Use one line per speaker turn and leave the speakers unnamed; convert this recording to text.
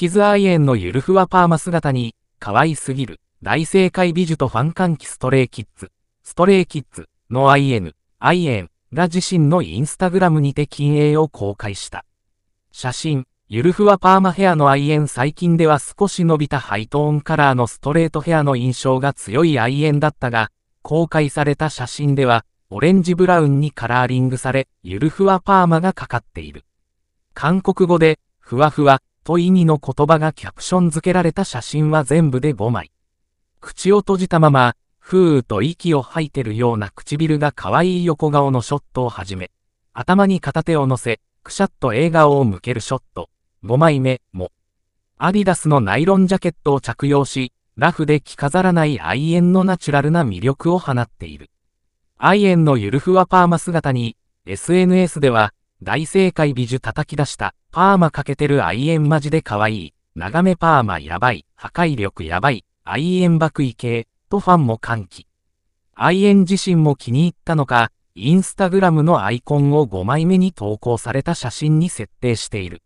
キズアイエンのゆるふわパーマ姿に、可愛すぎる、大正解美女とファン歓喜ストレイキッズ、ストレイキッズの IN、i ンが自身のインスタグラムにて禁影を公開した。写真、ゆるふわパーマヘアのイエン最近では少し伸びたハイトーンカラーのストレートヘアの印象が強いイエンだったが、公開された写真では、オレンジブラウンにカラーリングされ、ゆるふわパーマがかかっている。韓国語で、ふわふわと意味の言葉がキャプション付けられた写真は全部で5枚。口を閉じたまま、ふーと息を吐いてるような唇が可愛い横顔のショットをはじめ、頭に片手を乗せ、くしゃっと笑顔を向けるショット、5枚目も、アディダスのナイロンジャケットを着用し、ラフで着飾らない愛煙のナチュラルな魅力を放っている。愛煙のゆるふわパーマ姿に、SNS では、大正解美女叩き出した。パーマかけてる愛縁マジで可愛い。眺めパーマやばい。破壊力やばい。愛縁爆異系。とファンも歓喜。愛縁自身も気に入ったのか、インスタグラムのアイコンを5枚目に投稿された写真に設定している。